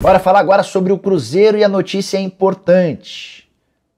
Bora falar agora sobre o Cruzeiro e a notícia é importante.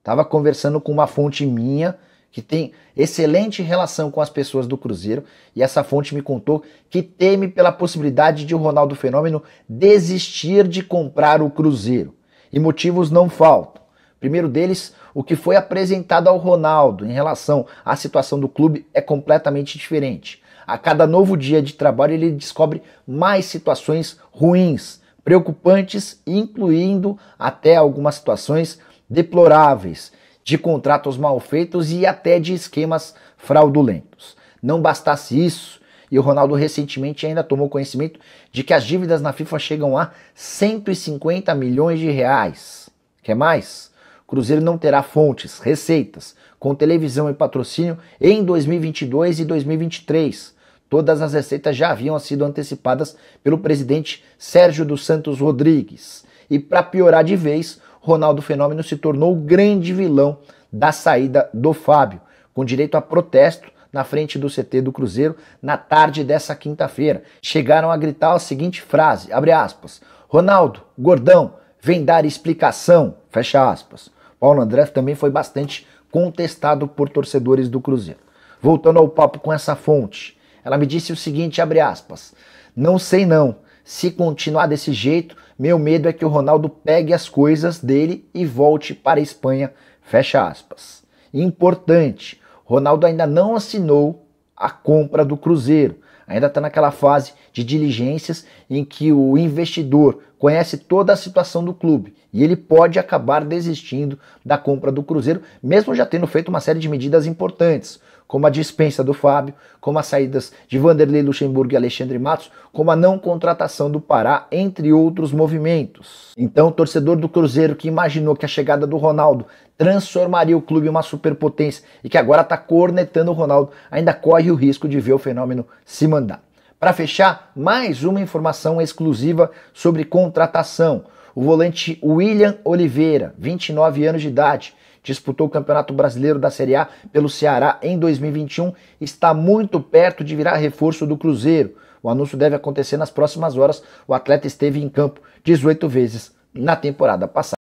Tava conversando com uma fonte minha que tem excelente relação com as pessoas do Cruzeiro e essa fonte me contou que teme pela possibilidade de o Ronaldo Fenômeno desistir de comprar o Cruzeiro. E motivos não faltam. Primeiro deles, o que foi apresentado ao Ronaldo em relação à situação do clube é completamente diferente. A cada novo dia de trabalho ele descobre mais situações ruins preocupantes, incluindo até algumas situações deploráveis de contratos mal feitos e até de esquemas fraudulentos. Não bastasse isso, e o Ronaldo recentemente ainda tomou conhecimento de que as dívidas na FIFA chegam a 150 milhões de reais. Quer mais? O Cruzeiro não terá fontes, receitas, com televisão e patrocínio em 2022 e 2023 Todas as receitas já haviam sido antecipadas pelo presidente Sérgio dos Santos Rodrigues. E para piorar de vez, Ronaldo Fenômeno se tornou o grande vilão da saída do Fábio, com direito a protesto na frente do CT do Cruzeiro na tarde dessa quinta-feira. Chegaram a gritar a seguinte frase: abre aspas, Ronaldo, gordão, vem dar explicação, fecha aspas. Paulo André também foi bastante contestado por torcedores do Cruzeiro. Voltando ao papo com essa fonte, ela me disse o seguinte, abre aspas, não sei não, se continuar desse jeito, meu medo é que o Ronaldo pegue as coisas dele e volte para a Espanha, fecha aspas. Importante, Ronaldo ainda não assinou a compra do Cruzeiro, ainda está naquela fase de diligências em que o investidor conhece toda a situação do clube e ele pode acabar desistindo da compra do Cruzeiro, mesmo já tendo feito uma série de medidas importantes, como a dispensa do Fábio, como as saídas de Vanderlei Luxemburgo e Alexandre Matos, como a não contratação do Pará, entre outros movimentos. Então, o torcedor do Cruzeiro que imaginou que a chegada do Ronaldo transformaria o clube em uma superpotência e que agora está cornetando o Ronaldo, ainda corre o risco de ver o fenômeno se mandar. Para fechar, mais uma informação exclusiva sobre contratação. O volante William Oliveira, 29 anos de idade, disputou o Campeonato Brasileiro da Série A pelo Ceará em 2021, está muito perto de virar reforço do Cruzeiro. O anúncio deve acontecer nas próximas horas. O atleta esteve em campo 18 vezes na temporada passada.